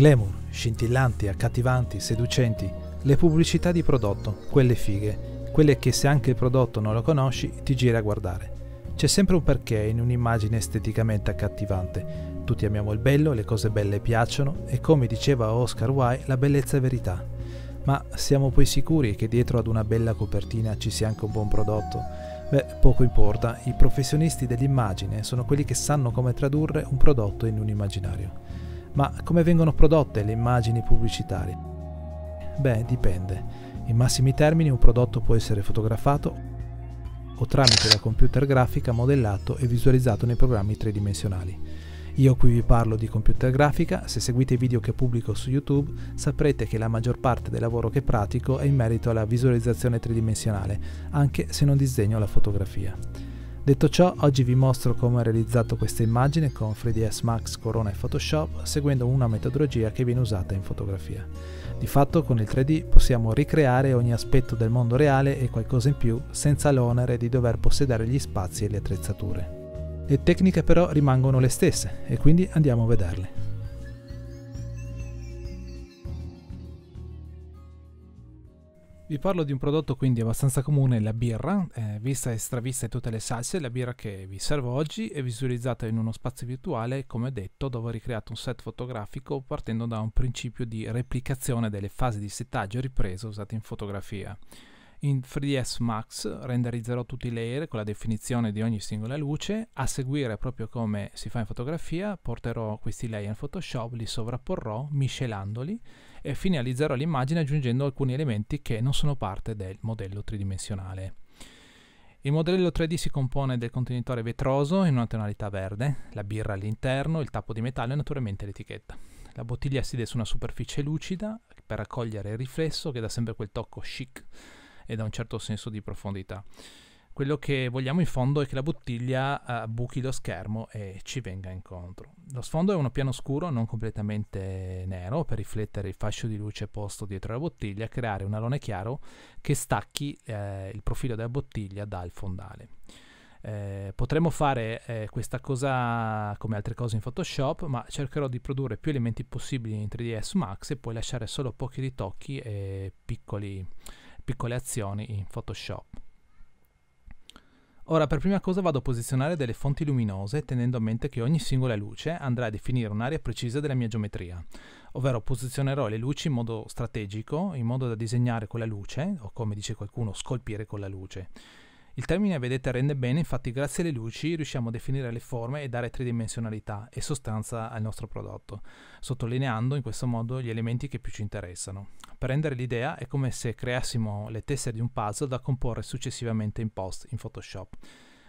Glamour, scintillanti, accattivanti, seducenti, le pubblicità di prodotto, quelle fighe, quelle che se anche il prodotto non lo conosci ti giri a guardare. C'è sempre un perché in un'immagine esteticamente accattivante. Tutti amiamo il bello, le cose belle piacciono e come diceva Oscar Wilde, la bellezza è verità. Ma siamo poi sicuri che dietro ad una bella copertina ci sia anche un buon prodotto? Beh, poco importa, i professionisti dell'immagine sono quelli che sanno come tradurre un prodotto in un immaginario. Ma come vengono prodotte le immagini pubblicitarie? Beh, dipende. In massimi termini un prodotto può essere fotografato o tramite la computer grafica modellato e visualizzato nei programmi tridimensionali. Io qui vi parlo di computer grafica, se seguite i video che pubblico su YouTube saprete che la maggior parte del lavoro che pratico è in merito alla visualizzazione tridimensionale, anche se non disegno la fotografia. Detto ciò, oggi vi mostro come ho realizzato questa immagine con 3ds Max, Corona e Photoshop seguendo una metodologia che viene usata in fotografia. Di fatto con il 3D possiamo ricreare ogni aspetto del mondo reale e qualcosa in più senza l'onere di dover possedere gli spazi e le attrezzature. Le tecniche però rimangono le stesse e quindi andiamo a vederle. Vi parlo di un prodotto quindi abbastanza comune, la birra, eh, vista e stravista in tutte le salse, la birra che vi servo oggi è visualizzata in uno spazio virtuale, come detto, dove ho ricreato un set fotografico partendo da un principio di replicazione delle fasi di settaggio riprese usate in fotografia. In 3ds Max renderizzerò tutti i layer con la definizione di ogni singola luce, a seguire proprio come si fa in fotografia porterò questi layer in Photoshop, li sovrapporrò miscelandoli e finalizzerò l'immagine aggiungendo alcuni elementi che non sono parte del modello tridimensionale. Il modello 3D si compone del contenitore vetroso in una tonalità verde, la birra all'interno, il tappo di metallo e naturalmente l'etichetta. La bottiglia si siede su una superficie lucida per raccogliere il riflesso che dà sempre quel tocco chic e da un certo senso di profondità. Quello che vogliamo in fondo è che la bottiglia eh, buchi lo schermo e ci venga incontro. Lo sfondo è uno piano scuro, non completamente nero, per riflettere il fascio di luce posto dietro la bottiglia e creare un alone chiaro che stacchi eh, il profilo della bottiglia dal fondale. Eh, potremmo fare eh, questa cosa come altre cose in Photoshop, ma cercherò di produrre più elementi possibili in 3ds Max e poi lasciare solo pochi ritocchi e piccoli piccole azioni in Photoshop. Ora per prima cosa vado a posizionare delle fonti luminose tenendo a mente che ogni singola luce andrà a definire un'area precisa della mia geometria, ovvero posizionerò le luci in modo strategico, in modo da disegnare con la luce, o come dice qualcuno, scolpire con la luce. Il termine vedete rende bene, infatti grazie alle luci riusciamo a definire le forme e dare tridimensionalità e sostanza al nostro prodotto, sottolineando in questo modo gli elementi che più ci interessano. Per rendere l'idea è come se creassimo le tessere di un puzzle da comporre successivamente in post in Photoshop.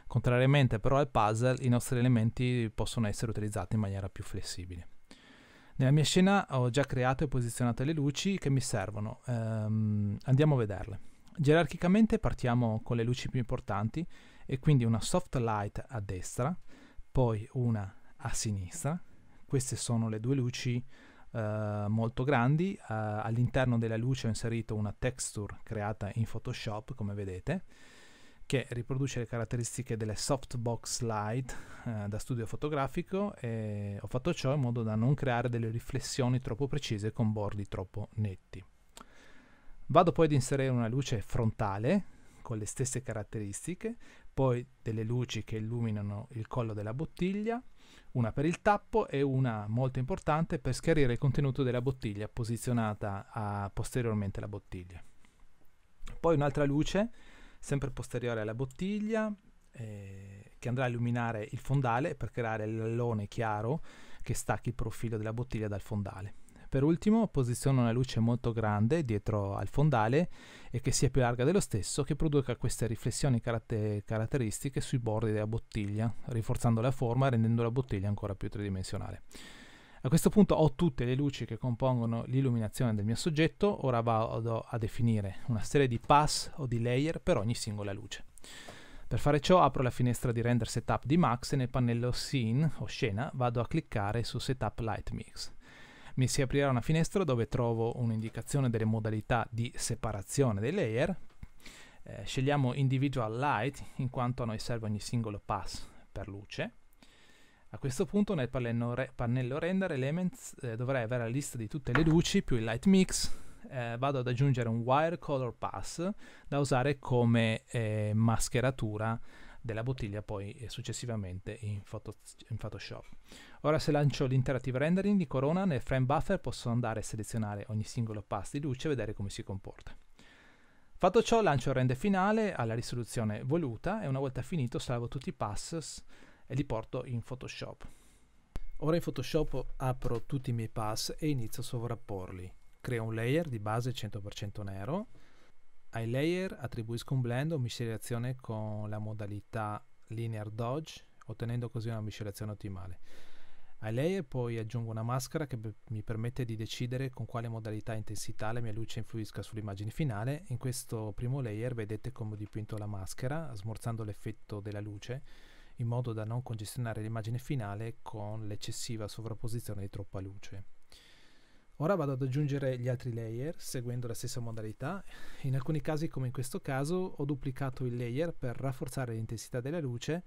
Contrariamente però al puzzle, i nostri elementi possono essere utilizzati in maniera più flessibile. Nella mia scena ho già creato e posizionato le luci che mi servono, ehm, andiamo a vederle. Gerarchicamente partiamo con le luci più importanti e quindi una soft light a destra, poi una a sinistra. Queste sono le due luci eh, molto grandi. Eh, all'interno della luce ho inserito una texture creata in Photoshop, come vedete, che riproduce le caratteristiche delle softbox light eh, da studio fotografico e ho fatto ciò in modo da non creare delle riflessioni troppo precise con bordi troppo netti. Vado poi ad inserire una luce frontale con le stesse caratteristiche, poi delle luci che illuminano il collo della bottiglia, una per il tappo e una molto importante per schiarire il contenuto della bottiglia posizionata posteriormente alla bottiglia. Poi un'altra luce, sempre posteriore alla bottiglia, eh, che andrà a illuminare il fondale per creare l'allone chiaro che stacchi il profilo della bottiglia dal fondale. Per ultimo posiziono una luce molto grande dietro al fondale e che sia più larga dello stesso che produca queste riflessioni caratter- caratteristiche sui bordi della bottiglia, rinforzando la forma e rendendo la bottiglia ancora più tridimensionale. A questo punto ho tutte le luci che compongono l'illuminazione del mio soggetto, ora vado a definire una serie di pass o di layer per ogni singola luce. Per fare ciò apro la finestra di render setup di Max e nel pannello scene o scena vado a cliccare su setup light mix mi si aprirà una finestra dove trovo un'indicazione delle modalità di separazione dei layer. Eh, scegliamo individual light in quanto a noi serve ogni singolo pass per luce. A questo punto nel pannello, render elements eh, dovrei avere la lista di tutte le luci più il light mix. Eh, vado ad aggiungere un wire color pass da usare come eh, mascheratura della bottiglia poi eh, successivamente in, foto, in Photoshop. Ora se lancio l'interactive rendering di Corona nel frame buffer posso andare a selezionare ogni singolo pass di luce e vedere come si comporta. Fatto ciò lancio il render finale alla risoluzione voluta e una volta finito salvo tutti i pass e li porto in Photoshop. Ora in Photoshop apro tutti i miei pass e inizio a sovrapporli. Creo un layer di base 100% nero ai layer attribuisco un blend o miscelazione con la modalità linear dodge, ottenendo così una miscelazione ottimale. Ai layer poi aggiungo una maschera che mi permette di decidere con quale modalità intensità la mia luce influisca sull'immagine finale. In questo primo layer vedete come ho dipinto la maschera, smorzando l'effetto della luce, in modo da non congestionare l'immagine finale con l'eccessiva sovrapposizione di troppa luce. Ora vado ad aggiungere gli altri layer seguendo la stessa modalità. In alcuni casi come in questo caso ho duplicato il layer per rafforzare l'intensità della luce.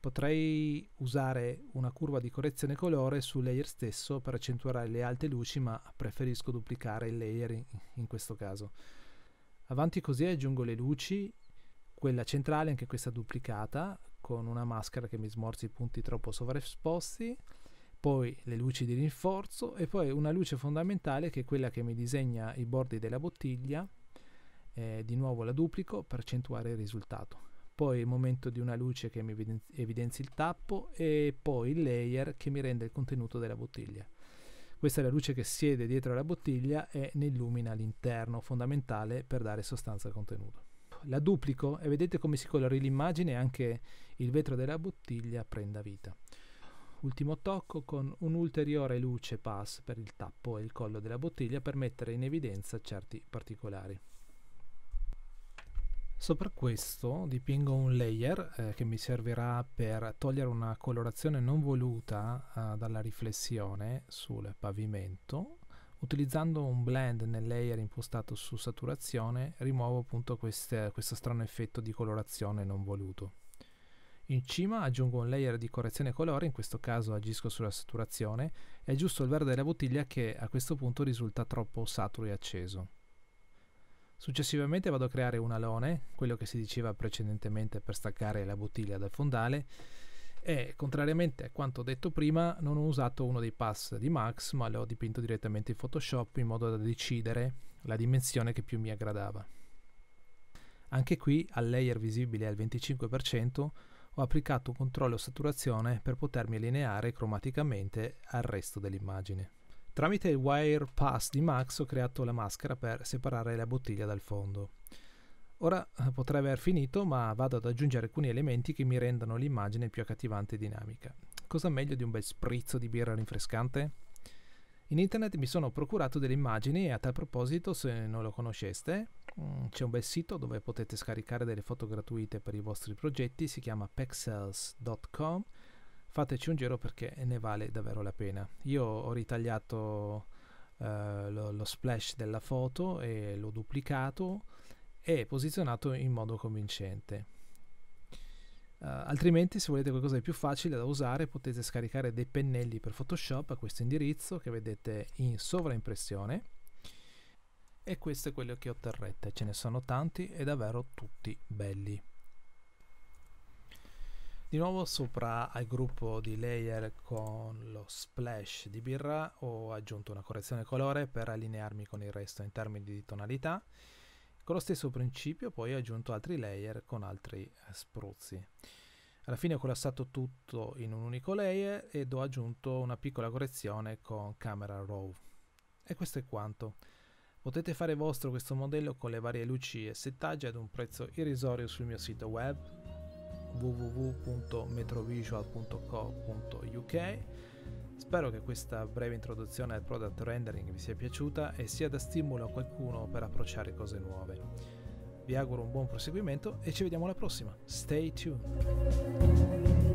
Potrei usare una curva di correzione colore sul layer stesso per accentuare le alte luci ma preferisco duplicare il layer in, questo caso. Avanti così aggiungo le luci, quella centrale anche questa duplicata con una maschera che mi smorzi i punti troppo sovraesposti poi le luci di rinforzo e poi una luce fondamentale che è quella che mi disegna i bordi della bottiglia, eh, di nuovo la duplico per accentuare il risultato. Poi il momento di una luce che mi evidenzi il tappo e poi il layer che mi rende il contenuto della bottiglia. Questa è la luce che siede dietro la bottiglia e ne illumina l'interno, fondamentale per dare sostanza al contenuto. La duplico e vedete come si colori l'immagine e anche il vetro della bottiglia prenda vita. Ultimo tocco con un'ulteriore luce pass per il tappo e il collo della bottiglia per mettere in evidenza certi particolari. Sopra questo dipingo un layer eh, che mi servirà per togliere una colorazione non voluta eh, dalla riflessione sul pavimento. Utilizzando un blend nel layer impostato su saturazione rimuovo appunto queste, questo strano effetto di colorazione non voluto. In cima aggiungo un layer di correzione colore, in questo caso agisco sulla saturazione, e aggiusto il verde della bottiglia che a questo punto risulta troppo saturo e acceso. Successivamente vado a creare un alone, quello che si diceva precedentemente per staccare la bottiglia dal fondale, e contrariamente a quanto detto prima non ho usato uno dei pass di Max ma l'ho dipinto direttamente in Photoshop in modo da decidere la dimensione che più mi aggradava. Anche qui al layer visibile al 25% ho applicato un controllo saturazione per potermi allineare cromaticamente al resto dell'immagine. Tramite il wire pass di Max ho creato la maschera per separare la bottiglia dal fondo. Ora eh, potrei aver finito, ma vado ad aggiungere alcuni elementi che mi rendano l'immagine più accattivante e dinamica. Cosa meglio di un bel sprizzo di birra rinfrescante? In internet mi sono procurato delle immagini e a tal proposito, se non lo conosceste, Mm, c'è un bel sito dove potete scaricare delle foto gratuite per i vostri progetti, si chiama pexels.com. Fateci un giro perché ne vale davvero la pena. Io ho ritagliato eh, lo, lo, splash della foto e l'ho duplicato e posizionato in modo convincente. Uh, altrimenti se volete qualcosa di più facile da usare potete scaricare dei pennelli per Photoshop a questo indirizzo che vedete in sovraimpressione e questo è quello che otterrete, ce ne sono tanti e davvero tutti belli. Di nuovo sopra al gruppo di layer con lo splash di birra ho aggiunto una correzione colore per allinearmi con il resto in termini di tonalità. Con lo stesso principio poi ho aggiunto altri layer con altri eh, spruzzi. Alla fine ho collassato tutto in un unico layer ed ho aggiunto una piccola correzione con Camera Raw. E questo è quanto. Potete fare vostro questo modello con le varie luci e settaggi ad un prezzo irrisorio sul mio sito web www.metrovisual.co.uk Spero che questa breve introduzione al product rendering vi sia piaciuta e sia da stimolo a qualcuno per approcciare cose nuove. Vi auguro un buon proseguimento e ci vediamo alla prossima. Stay tuned!